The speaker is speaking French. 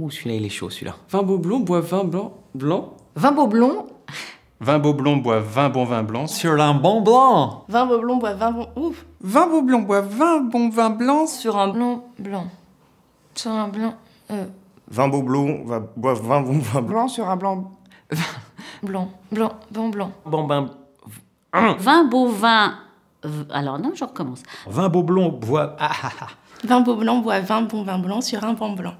Ouh, celui-là, il est chaud, celui-là. Vin beau blond boit vin blanc. Blanc Vin beau blond. Vin beau blond boit vin bon vin blanc. Sur un bon blanc. Vin beau blond boit vin bon. Ouf. Vin beau blond boit vin bon vin blanc. Sur un blanc blanc. Sur un blanc. Euh. Vin beau blond va boit vin bon vin blanc. sur un blanc. blanc. Blanc. Bon blanc. Bon ben. Vin beau vin. Alors non, je recommence. Vin beau blond boit. Ah, ah, ah. Vin beau blond, boit vin bon vin blanc sur un bon blanc.